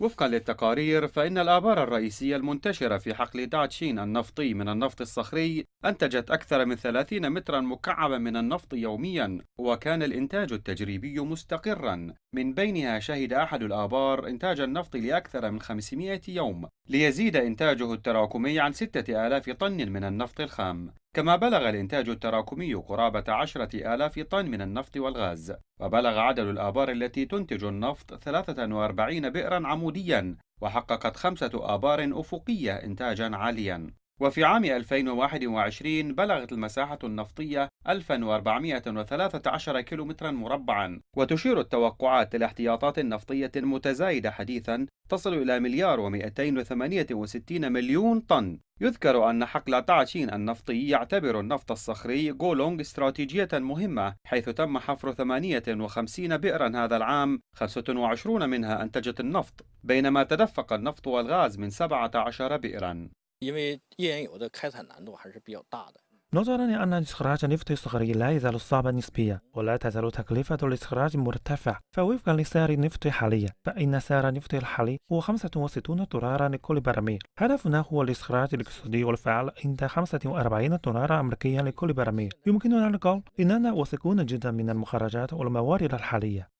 وفقا للتقارير فإن الآبار الرئيسية المنتشرة في حقل داتشين النفطي من النفط الصخري أنتجت أكثر من 30 مترا مكعبا من النفط يوميا وكان الإنتاج التجريبي مستقرا من بينها شهد أحد الآبار إنتاج النفط لأكثر من 500 يوم ليزيد إنتاجه التراكمي عن 6000 طن من النفط الخام كما بلغ الإنتاج التراكمي قرابة عشرة آلاف طن من النفط والغاز وبلغ عدد الآبار التي تنتج النفط 43 بئرا عموديا وحققت خمسة آبار أفقية إنتاجا عاليا وفي عام 2021 بلغت المساحة النفطية 1413 كيلومترا مربعا وتشير التوقعات إلى احتياطات نفطية متزايدة حديثا تصل إلى مليار و268 مليون طن يذكر أن حقل تعشين النفطي يعتبر النفط الصخري جولونغ استراتيجية مهمة حيث تم حفر 58 بئرا هذا العام 25 منها أنتجت النفط بينما تدفق النفط والغاز من 17 بئرا 因为页岩油的开采难度还是比较大的。نظرا لأن استخراج النفط صخري لا يزال صعبا نسبيا ولا تزال تكلفة الاستخراج مرتفعة فوفقا لسعر النفط حاليا فإن سعر النفط الحالي هو 65 دولارا لكل برميل هدفنا هو الاستخراج الاقتصادي والفعل عند 45 دولارا أمريكيا لكل برميل يمكننا القول إننا واثقون جدا من المخرجات والموارد الحالية